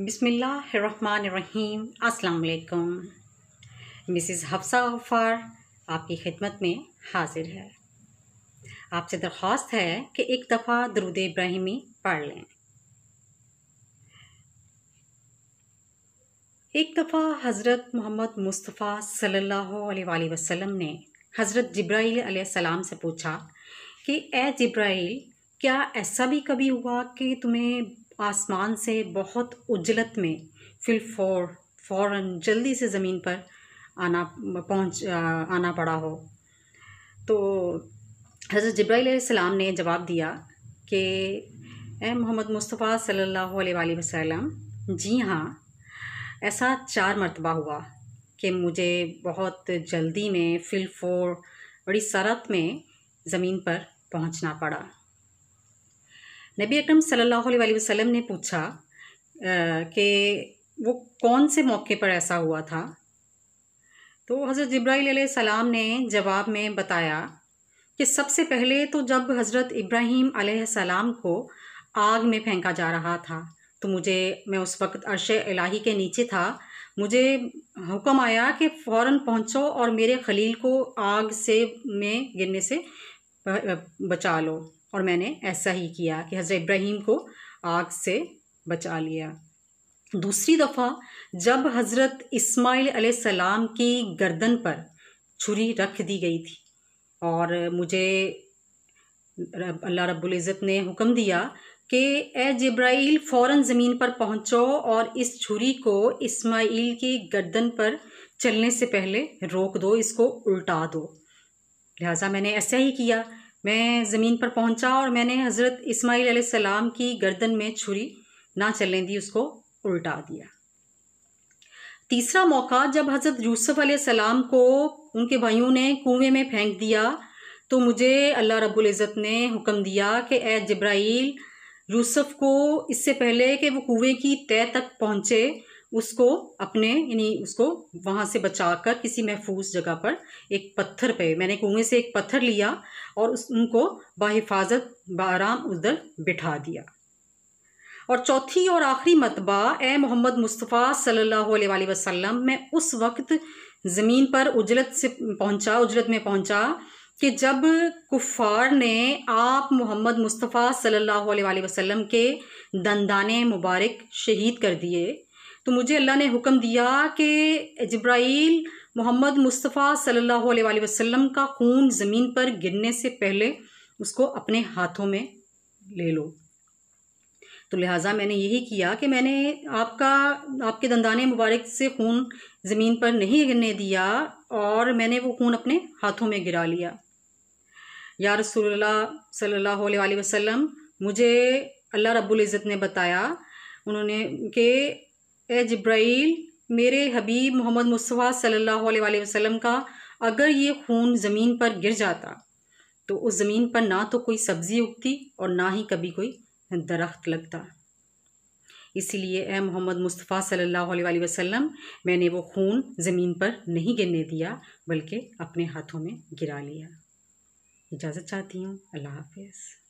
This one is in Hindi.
बिसमीम् अल्लाम मिसिस हफ्सा अफ़ार आपकी खिदमत में हाजिर है आपसे दरख्वास्त है कि एक दफ़ा दरुद इब्राहिमी पढ़ लें एक दफ़ा हज़रत मोहम्मद मुस्तफ़ा सल्लल्लाहु अलैहि वसल्लम ने हज़रत जब्राइल सलाम से पूछा कि ए जब्राइल क्या ऐसा भी कभी हुआ कि तुम्हें आसमान से बहुत उजलत में फिर फौर फ़ौर जल्दी से ज़मीन पर आना पहुँच आना पड़ा हो तो हज़रत जब्राईसम ने जवाब दिया कि ए मोहम्मद मुस्तफ़ा सल्लल्लाहु अलैहि वसल्लम जी हाँ ऐसा चार मरतबा हुआ कि मुझे बहुत जल्दी में फिल फोर बड़ी सरत में ज़मीन पर पहुंचना पड़ा नबी अकरम सल्लल्लाहु अलैहि वसल्लम ने पूछा कि वो कौन से मौके पर ऐसा हुआ था तो हज़रत जब्राईल सलाम ने जवाब में बताया कि सबसे पहले तो जब हज़रत इब्राहीम सलाम को आग में फेंका जा रहा था तो मुझे मैं उस वक्त अरश इलाही के नीचे था मुझे हुक्म आया कि फ़ौर पहुँचो और मेरे खलील को आग से में गिरने से बचा लो और मैंने ऐसा ही किया कि हज़रत इब्राहिम को आग से बचा लिया दूसरी दफ़ा जब हज़रत इस्माइल सलाम की गर्दन पर छुरी रख दी गई थी और मुझे रब, अल्लाह रब्ज़त ने हुक्म दिया कि ए जब्राइल फ़ौरन ज़मीन पर पहुंचो और इस छुरी को इस्माइल की गर्दन पर चलने से पहले रोक दो इसको उल्टा दो लिहाजा मैंने ऐसा ही किया मैं ज़मीन पर पहुंचा और मैंने हज़रत इस्माईल सलाम की गर्दन में छुरी ना चलने दी उसको उल्टा दिया तीसरा मौका जब हज़रत यूसुफ़ सलाम को उनके भाइयों ने कुएं में फेंक दिया तो मुझे अल्लाह रब्बुल इज़्ज़त ने हुक्म दिया कि ए जब्राइल यूसुफ़ को इससे पहले कि वो कुएं की तय तक पहुँचे उसको अपने यानी उसको वहाँ से बचाकर किसी महफूज जगह पर एक पत्थर पे मैंने कुएं से एक पत्थर लिया और उस उनको बाहिफाजत आराम उधर बिठा दिया और चौथी और आखिरी मतबा ए मोहम्मद मुस्तफ़ा सल्लल्लाहु अलैहि वसल्लम मैं उस वक्त ज़मीन पर उजलत से पहुंचा उजलत में पहुंचा कि जब कुफ़ार ने आप मोहम्मद मुस्तफ़ा सल्लल्लाहु अलैहि वसल्लम के दंदाने मुबारक शहीद कर दिए तो मुझे अल्लाह ने हुक्म दिया कि जब्राइल मोहम्मद मुस्तफ़ा सल्लल्लाहु अलैहि वसल्लम का खून ज़मीन पर गिरने से पहले उसको अपने हाथों में ले लो तो लिहाजा मैंने यही किया कि मैंने आपका आपके दंदाने मुबारक से खून ज़मीन पर नहीं गिरने दिया और मैंने वो खून अपने हाथों में गिरा लिया या रसूलुल्लाह सल्लल्लाहु अलैहि वसल्लम मुझे अल्लाह रब्बुल इज़्ज़त ने बताया उन्होंने के ए जब्राइल मेरे हबीब मोहम्मद मुस्तफ़ा सल्लल्लाहु अलैहि वसल्लम का अगर ये खून ज़मीन पर गिर जाता तो उस ज़मीन पर ना तो कोई सब्ज़ी उगती और ना ही कभी कोई दरख्त लगता इसीलिए ए मोहम्मद मुस्तफ़ा सल्लल्लाहु अलैहि वसल्लम मैंने वो खून ज़मीन पर नहीं गिरने दिया बल्कि अपने हाथों में गिरा लिया इजाज़त चाहती हूँ अल्लाह हाफिज़